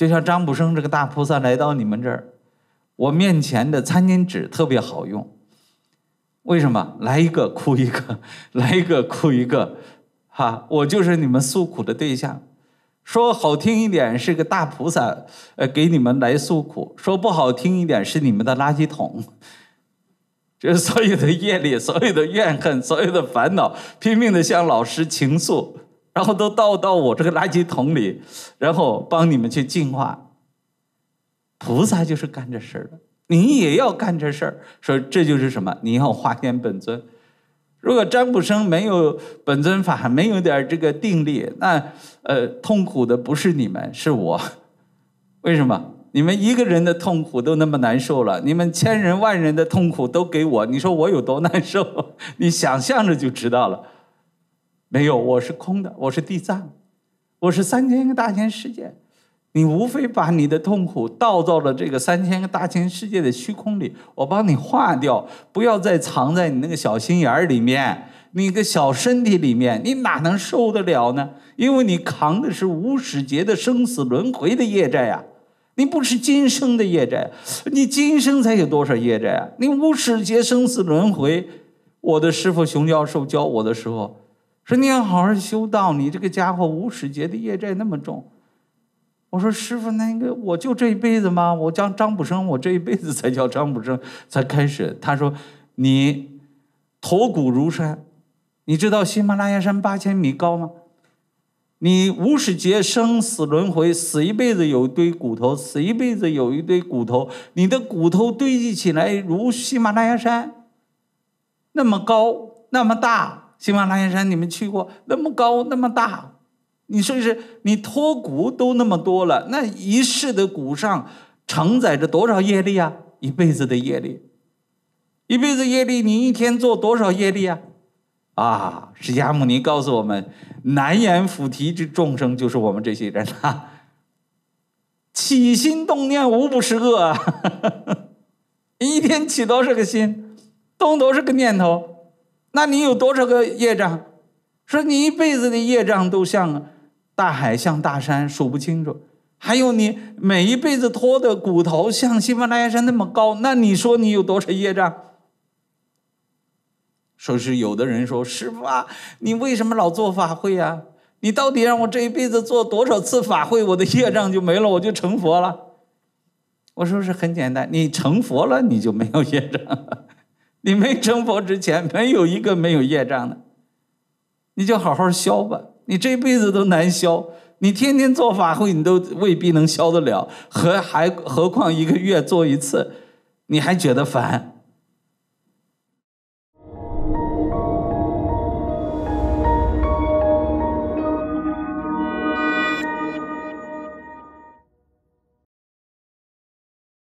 就像张普生这个大菩萨来到你们这儿，我面前的餐巾纸特别好用，为什么？来一个哭一个，来一个哭一个，哈，我就是你们诉苦的对象。说好听一点，是个大菩萨，呃，给你们来诉苦；说不好听一点，是你们的垃圾桶。这 所有的业力、所有的怨恨、所有的烦恼，拼命的向老师倾诉。然后都倒到我这个垃圾桶里，然后帮你们去净化。菩萨就是干这事儿的，你也要干这事儿。说这就是什么？你要化现本尊。如果占卜生没有本尊法，没有点这个定力，那呃，痛苦的不是你们，是我。为什么？你们一个人的痛苦都那么难受了，你们千人万人的痛苦都给我，你说我有多难受？你想象着就知道了。没有，我是空的，我是地藏，我是三千个大千世界。你无非把你的痛苦倒到了这个三千个大千世界的虚空里，我帮你化掉，不要再藏在你那个小心眼儿里面，你个小身体里面，你哪能受得了呢？因为你扛的是无始劫的生死轮回的业债呀！你不是今生的业债，你今生才有多少业债啊？你无始劫生死轮回，我的师傅熊教授教我的时候。说你要好好修道，你这个家伙无始劫的业债那么重。我说师傅，那个我就这一辈子吗？我叫张卜生，我这一辈子才叫张卜生，才开始。他说你驼骨如山，你知道喜马拉雅山八千米高吗？你无始劫生死轮回，死一辈子有一堆骨头，死一辈子有一堆骨头，你的骨头堆积起来如喜马拉雅山那么高，那么大。喜马拉雅山，你们去过？那么高，那么大，你说是？你托骨都那么多了，那一世的骨上承载着多少业力啊？一辈子的业力，一辈子业力，你一天做多少业力啊？啊！释迦牟尼告诉我们，难言菩提之众生就是我们这些人啊，起心动念无不是恶，一天起多少个心，动多少个念头。那你有多少个业障？说你一辈子的业障都像大海，像大山，数不清楚。还有你每一辈子拖的骨头，像西马拉雅山那么高。那你说你有多少业障？说是有的人说：“师傅啊，你为什么老做法会呀？你到底让我这一辈子做多少次法会，我的业障就没了，我就成佛了？”我说：“是很简单，你成佛了，你就没有业障。”你没成佛之前，没有一个没有业障的，你就好好消吧。你这辈子都难消，你天天做法会，你都未必能消得了，何还何况一个月做一次，你还觉得烦？